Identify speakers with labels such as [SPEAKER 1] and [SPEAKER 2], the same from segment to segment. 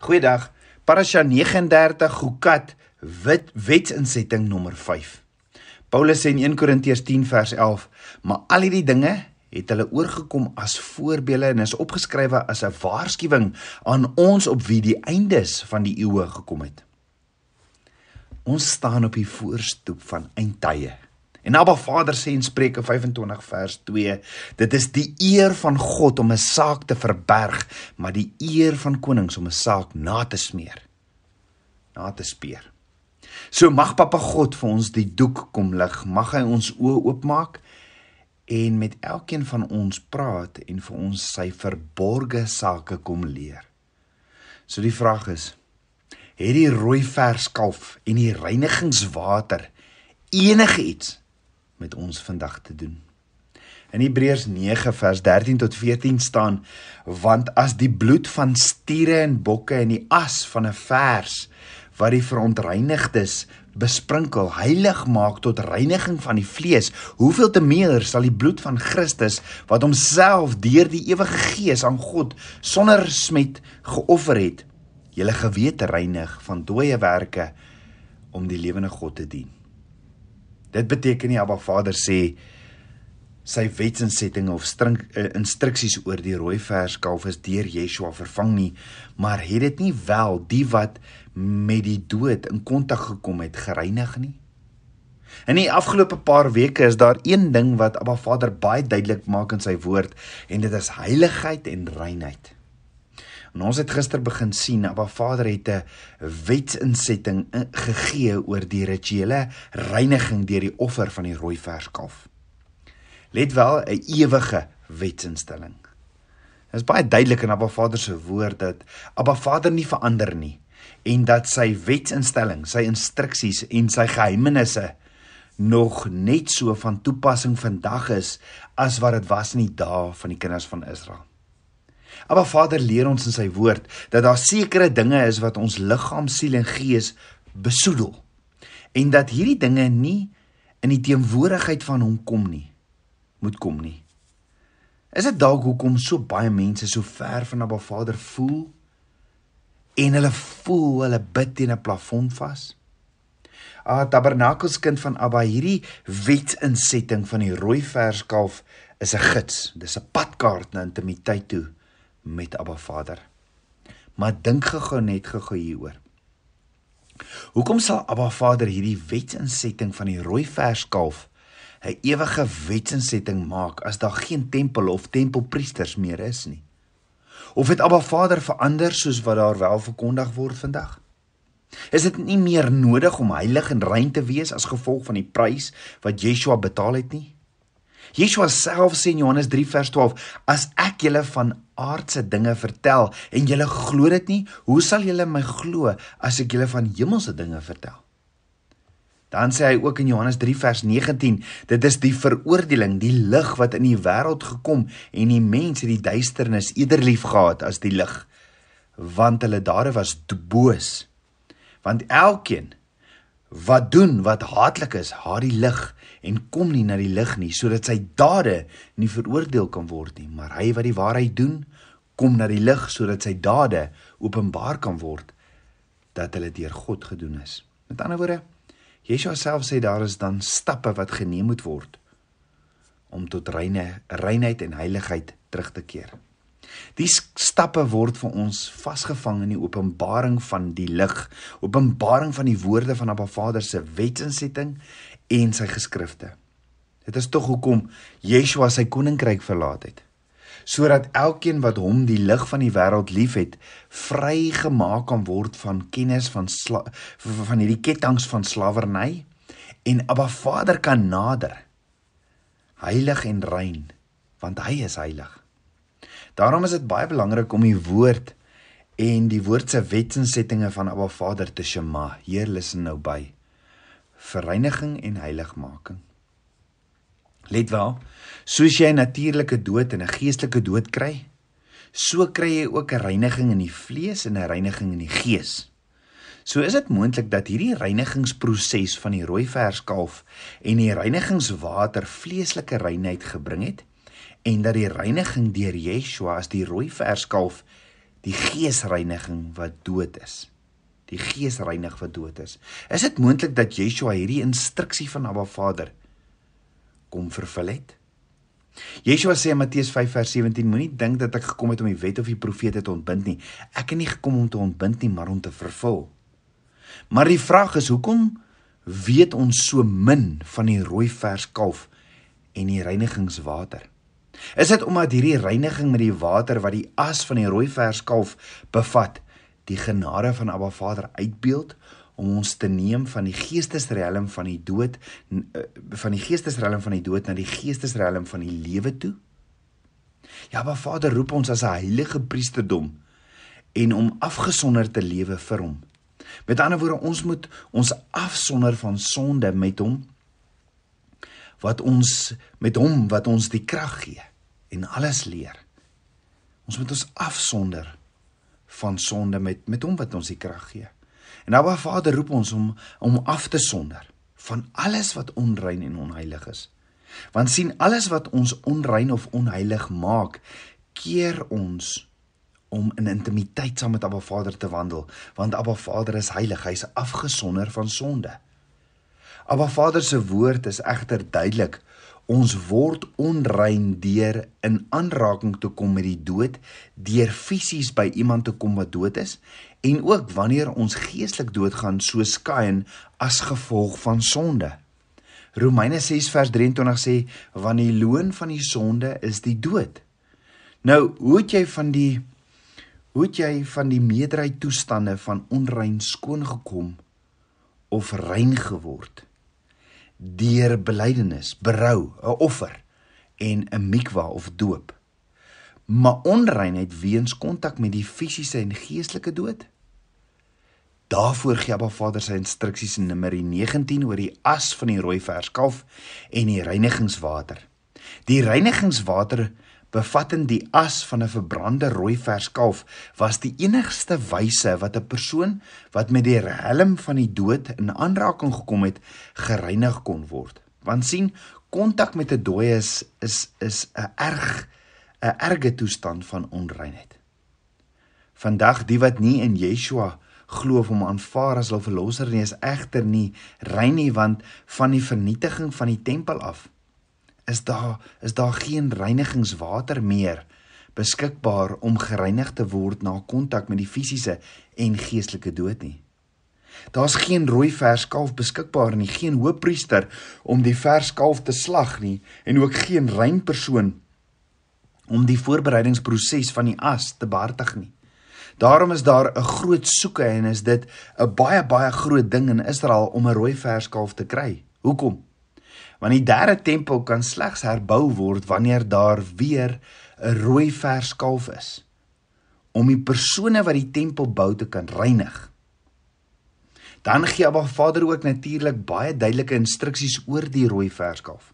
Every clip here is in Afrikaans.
[SPEAKER 1] Goeiedag. Parasha 39 Gukat wit wetsinsetting nommer 5. Paulus sê in 1 Korintiërs 10 vers 11, maar al hierdie dinge het hulle oorgekom as voorbeelde en is opgeskrywe as 'n waarskuwing aan ons op wie die eindes van die eeue gekom het. Ons staan op die voorstoep van eindtye. En Abba Vader sê in Spreuke 25 vers 2, dit is die eer van God om 'n saak te verberg, maar die eer van konings om 'n saak na te smeer. Na te speer. So mag Papa God vir ons die doek kom lig, mag hy ons oë oopmaak en met elkeen van ons praat en vir ons sy verborgde sake kom leer. So die vraag is: het die rooi verskalf en die reinigingswater enige iets met ons vandag te doen. In Hebreërs 9 vers 13 tot 14 staan: "Want as die bloed van stiere en bokke en die as van 'n vers wat die verontreinigdes besprinkel heilig maak tot reiniging van die vlees, hoeveel te meer sal die bloed van Christus wat homself deur die ewige Gees aan God sonder smet geoffer het, julle gewete reinig van dooie werke om die lewende God te dien." Dit beteken nie Abba Vader sê sy wetsinsettings of string, uh, instruksies oor die rooi vers kalf is deur Yeshua vervang nie, maar het dit nie wel die wat met die dood in kontak gekom het gereinig nie? In die afgelope paar weke is daar een ding wat Abba Vader baie duidelik maak in sy woord en dit is heiligheid en reinheid. En ons het gister begin sien dat Baba Vader het 'n wetsinsetting eh, gegee oor die rituele reiniging deur die offer van die rooi verskalf. Let wel, 'n ewige wetsinstelling. Dit is baie duidelik in Abba Vader se woord dat Abba Vader nie verander nie en dat sy wetsinstelling, sy instruksies en sy geheimenisse nog net so van toepassing vandag is as wat dit was in die dae van die kinders van Israel. Maar Vader leer ons in sy woord dat daar sekere dinge is wat ons liggaam, siel en gees besoedel. En dat hierdie dinge nie in die teenwoordigheid van hom kom nie. Moet kom nie. Is dit dalk hoekom so baie mense so ver van Abba Vader voel en hulle voel hulle bid teen 'n plafon vas? Ah, Tabernakels kind van Abba, hierdie wetsinsetting van die rooi verskalf is 'n gids, dis 'n padkaart na intimiteit toe met Abba Vader. Maar dink gou net gou hieroor. Hoekom sal Abba Vader hierdie wetsinsetting van die rooi verskalf 'n ewige wetsinsetting maak as daar geen tempel of tempelpriesters meer is nie? Of het Abba Vader verander soos wat daar wel verkondig word vandag? Is dit nie meer nodig om heilig en rein te wees as gevolg van die prys wat Yeshua betaal het nie? Yeshua self sê in Johannes 3 vers 12: As ek julle van aardse dinge vertel en julle glo dit nie, hoe sal julle my glo as ek julle van hemelse dinge vertel? Dan sê hy ook in Johannes 3 vers 19: Dit is die veroordeling, die lig wat in die wêreld gekom en die mense het die duisternis eerder liefgehad as die lig, want hulle dade was boos. Want elkeen wat doen wat haatlik is, haat die lig en kom nie na die lig nie sodat sy dade nie veroordeel kan word nie, maar hy wat die waarheid doen, kom na die lig sodat sy dade openbaar kan word dat hulle deur God gedoen is. Met ander woorde, Yeshua self sê daar is dan stappe wat geneem moet word om tot reine reinheid en heiligheid terug te keer. Die stappe word vir ons vasgevang in die openbaring van die lig, openbaring van die woorde van Abba Vader se wetensetting en sy geskrifte. Dit is tog hoekom Yeshua sy koninkryk verlaat het, sodat elkeen wat hom die lig van die wêreld liefhet, vrygemaak kan word van kennis van sla, van hierdie ketTINGS van slawerny en Abba Vader kan nader. Heilig en rein, want hy is heilig. Daarom is dit baie belangrik om die woord en die woord se wetsinsettings van Abba Vader te shema. Heer, luister nou by. Verreiniging en heiligmaking. Let wel, soos jy 'n natuurlike dood en 'n geestelike dood kry, so kry jy ook 'n reiniging in die vlees en 'n reiniging in die gees. So is dit moontlik dat hierdie reinigingsproses van die rooi verskalf en die reinigingswater vleeslike reinheid gebring het en dat die reiniging deur Yeshua as die rooi verskalf die geesreiniging wat dood is. Die gees reinig wat dood is. Is dit moontlik dat Yeshua hierdie instruksie van Abba Vader kom vervul het? Yeshua sê in Matteus 5:17 moenie dink dat ek gekom het om die wet of die profete te ontbind nie. Ek het nie gekom om te ontbind nie, maar om te vervul. Maar die vraag is hoekom weet ons so min van die rooi verskalf en die reinigingswater? Is dit omdat hierdie reiniging met die water wat die as van die rooi verskalf bevat, die genade van Abba Vader uitbeeld om ons te neem van die geestesrealm van die dood eh, van die geestesrealm van die dood na die geestesrealm van die lewe toe? Ja, Abba Vader roep ons as 'n heilige priesterdom en om afgesonder te lewe vir hom. Met ander woorde, ons moet ons afsonder van sonde met hom wat ons met hom wat ons die krag gee en alles leer. Ons moet ons afsonder van sonde met met hom wat ons die krag gee. En Abba Vader roep ons om om af te sonder van alles wat onrein en onheilig is. Want sien alles wat ons onrein of onheilig maak, keer ons om in intimiteit saam met Abba Vader te wandel, want Abba Vader is heilig, hy is afgesonder van sonde. Abba Vader se woord is egter duidelik. Ons word onrein deur in aanraking te kom met die dood, deur fisies by iemand te kom wat dood is, en ook wanneer ons geestelik doodgaan soos Kain as gevolg van sonde. Romeine 6 vers 23 sê want die loon van die sonde is die dood. Nou, hoe het jy van die hoe het jy van die meerderheid toestande van onrein skoon gekom of rein geword? deur belydenis, berou, 'n offer en 'n mikwa of doop. Maar onreinheid weens kontak met die fisiese en geestelike dood. Daarvoor gee Abba Vader sy instruksies in Numeri 19 oor die as van die rooi verskalf en die reinigingswater. Die reinigingswater bevatten die as van 'n verbrande rooi vers kalf was die enigste wyse wat 'n persoon wat met die helm van die dood in aanraking gekom het gereinig kon word. Want sien, kontak met 'n dooie is is is 'n erg 'n erge toestand van onreinheid. Vandag die wat nie in Yeshua glo of hom aanvaar as hul verlosser nie, is egter nie rein nie want van die vernietiging van die tempel af is daar is daar geen reinigingswater meer beskikbaar om gereinig te word na kontak met die fisiese en geestelike dood nie. Daar's geen rooi vers kalf beskikbaar nie, geen hoofpriester om die vers kalf te slag nie en ook geen rein persoon om die voorbereidingsproses van die as te behartig nie. Daarom is daar 'n groot soeke en is dit 'n baie baie groot ding in Israel om 'n rooi vers kalf te kry. Hoekom? want die derde tempel kan slegs herbou word wanneer daar weer 'n rooi vers kalf is om die persone wat die tempel bou te kan reinig. Dan gee Abba Vader ook natuurlik baie duidelike instruksies oor die rooi vers kalf.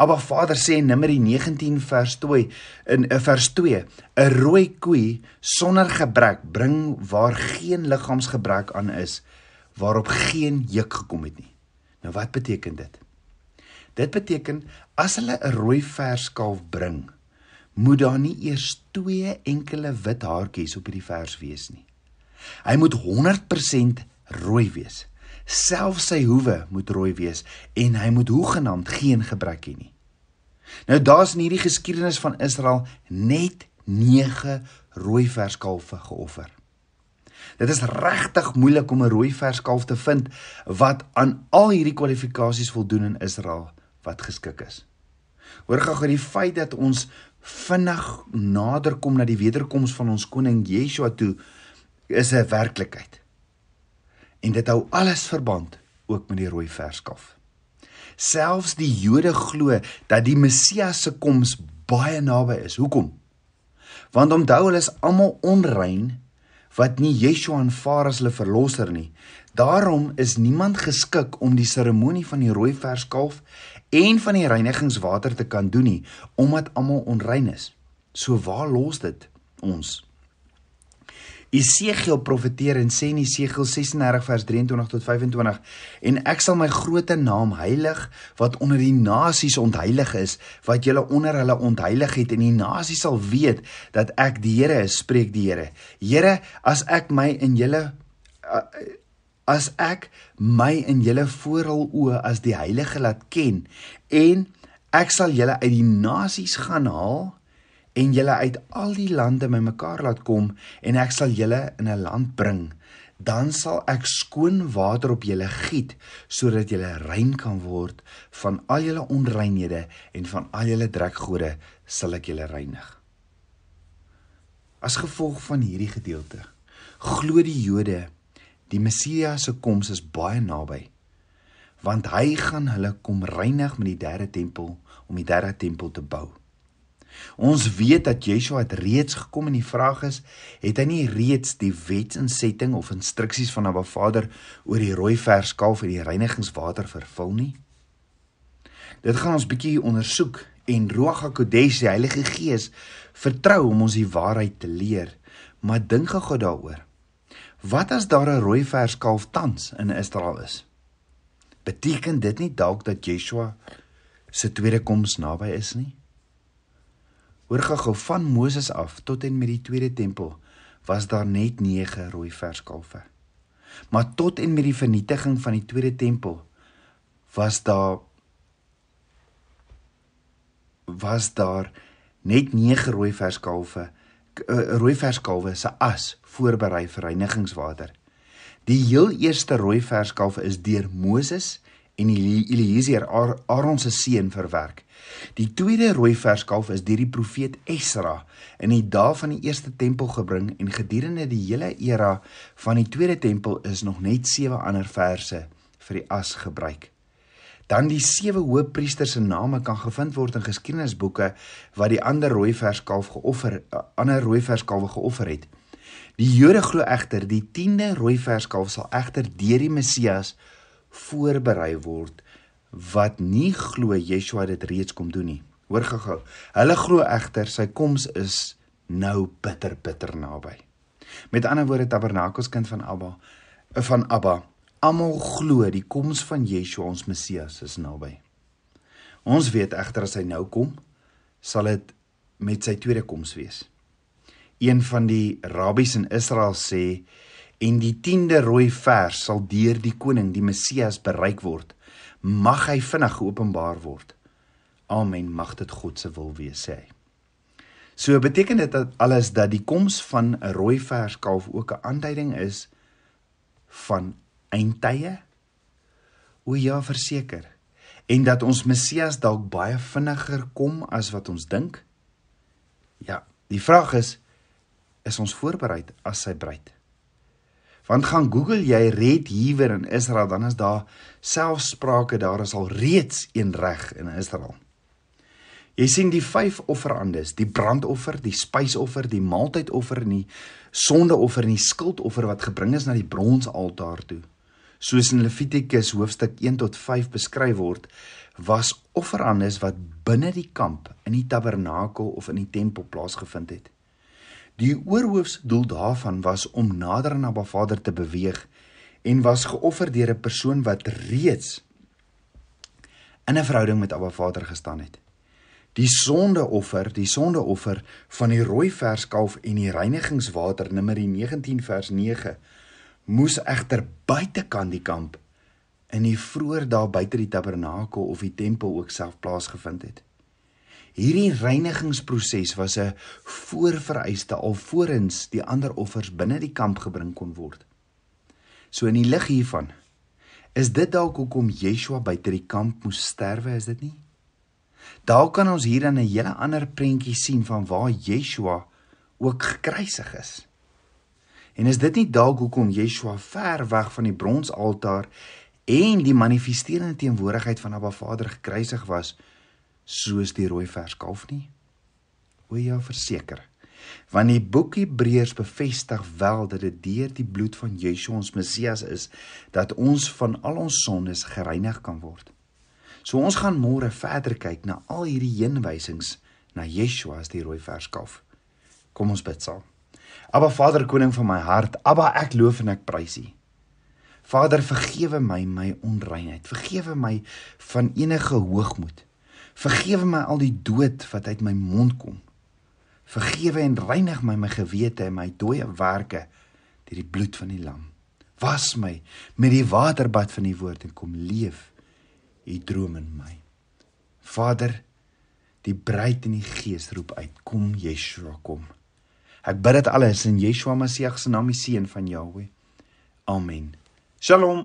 [SPEAKER 1] Abba Vader sê in Numeri 19 vers 2 in 'n eh, vers 2: "’n Rooi koe sonder gebrek bring waar geen liggaamsgebrek aan is, waarop geen juk gekom het nie." Nou wat beteken dit? Dit beteken as hulle 'n rooi verskaaf bring, moet daar nie eers twee enkele wit haartjies op hierdie vers wees nie. Hy moet 100% rooi wees. Selfs sy hoewe moet rooi wees en hy moet hoegenaamd geen gebrek hê nie. Nou daar's in hierdie geskiedenis van Israel net 9 rooi verskaafe geoffer. Dit is regtig moeilik om 'n rooi verskaaf te vind wat aan al hierdie kwalifikasies voldoen in Israel wat geskik is. Hoor gou gou die feit dat ons vinnig naderkom na die wederkoms van ons koning Yeshua toe is 'n werklikheid. En dit hou alles verband ook met die rooi verskaf. Selfs die Jode glo dat die Messias se koms baie naby is. Hoekom? Want onthou hulle is almal onrein wat nie Yeshua aanvaar as hulle verlosser nie. Daarom is niemand geskik om die seremonie van die rooi verskaf en van die reinigingswater te kan doen nie omdat almal onrein is. So waar los dit ons? Isegiel profeteer en sê in Isegiel 36 vers 23 tot 25 en ek sal my groot naam heilig wat onder die nasies ontheilig is wat julle onder hulle ontheilig het en die nasie sal weet dat ek die Here is spreek die Here Here as ek my in julle eh, as ek my in julle voorhal o as die heilige laat ken en ek sal julle uit die nasies gaan haal en julle uit al die lande by mekaar laat kom en ek sal julle in 'n land bring dan sal ek skoon water op julle giet sodat julle rein kan word van al julle onreinhede en van al julle drekgode sal ek julle reinig as gevolg van hierdie gedeelte glo die jode Die Messia se koms is baie naby. Want hy gaan hulle kom reinig met die derde tempel om die derde tempel te bou. Ons weet dat Yeshua het reeds gekom en die vraag is, het hy nie reeds die wetsinsetting of instruksies van Abba Vader oor die rooi verskaaf en die reinigingswater vervul nie? Dit gaan ons bietjie ondersoek en Ruach HaKodesh, die Heilige Gees, vertrou om ons die waarheid te leer, maar dink gou daaroor. Wat as daar 'n rooi verskalf tans in Israel is? Beteken dit nie dalk dat Yeshua se tweede koms naby is nie? Hoor gou van Moses af tot en met die tweede tempel was daar net 9 rooi verskalwe. Maar tot en met die vernietiging van die tweede tempel was daar was daar net 9 rooi verskalwe Eh, rooi verskalwe se as voorberei vir reinigingswater. Die heel eerste rooi verskalf is deur Moses en Eliezer Aaron se seun verwerk. Die tweede rooi verskalf is deur die profeet Esra in die dae van die eerste tempel gebring en gedurende die hele era van die tweede tempel is nog net sewe ander verse vir die as gebruik dan die sewe hoofpriesters se name kan gevind word in geskiedenisboeke wat die ander rooi verskalf geoffer eh, ander rooi verskalwe geoffer het. Die Jode glo egter die 10de rooi verskalf sal egter deur die Messias voorberei word wat nie glo Yeshua dit reeds kom doen nie. Hoor gou. Hulle glo egter sy koms is nou bitter bitter naby. Met ander woorde Tabernakels kind van Abba eh, van Abba Almal glo die koms van Yeshua ons Messias is naby. Ons weet egter as hy nou kom, sal dit met sy tweede koms wees. Een van die rabbies in Israel sê en die 10de rooi vers sal deur die koning die Messias bereik word. Mag hy vinnig geopenbaar word. Amen. Mag dit God se wil wees, sê hy. So beteken dit dat alles dat die koms van 'n rooi vers kalf ook 'n aanduiding is van eindtye? O ja, verseker. En dat ons Messias dalk baie vinniger kom as wat ons dink? Ja, die vraag is is ons voorberei as sy bruid? Want gaan Google jy red hier in Israel, dan is daar selfsprake daar is al reeds een reg in Israel. Jy sien die vyf offerandes, die brandoffer, die spysoffer, die maaltydoffer en die sondeoffer en die skuldoffer wat gebring is na die bronsaltaar toe soos in Levitikus hoofstuk 1 tot 5 beskryf word, was offerandes wat binne die kamp in die tabernakel of in die tempel plaasgevind het. Die oorhoofsdoel daarvan was om nader aan Abba Vader te beweeg en was geoffer deur 'n persoon wat reeds in 'n verhouding met Abba Vader gestaan het. Die sondeoffer, die sondeoffer van die rooi verskalf en die reinigingswater nummer 19 vers moes egter buitekant die kamp in die vroeë dae buite die tabernakel of die tempel ook self plaasgevind het. Hierdie reinigingsproses was 'n voorvereiste alvorens die ander offers binne die kamp gebring kon word. So in die lig hiervan is dit dalk hoekom Yeshua buite die kamp moes sterwe, is dit nie? Daar kan ons hier dan 'n hele ander prentjie sien van waar Yeshua ook gekruisig is. En is dit nie dalk hoekom Yeshua ver weg van die bronsaltaar en die manifesterende teenwoordigheid van Abba Vader gekruisig was soos die rooi vers kalf nie? O ja, verseker. Want die boek Hebreërs bevestig wel dat dit deur die bloed van Yeshua ons Messias is dat ons van al ons sondes gereinig kan word. So ons gaan môre verder kyk na al hierdie heenwysings na Yeshua as die rooi vers kalf. Kom ons bid saam. Abba Vader koning van my hart, Abba ek loof en ek prys U. Vader vergewe my my onreinheid, vergewe my van enige hoogmoed. Vergewe my al die dood wat uit my mond kom. Vergewe en reinig my my gewete en my dooie werke deur die bloed van die lam. Was my met die waterbad van die woord en kom leef U droom in my. Vader, die breed in die gees roep uit, kom Yeshua kom. Ek bid dit alles in Yeshua Messie se naam, die seun van Jahweh. Amen. Shalom.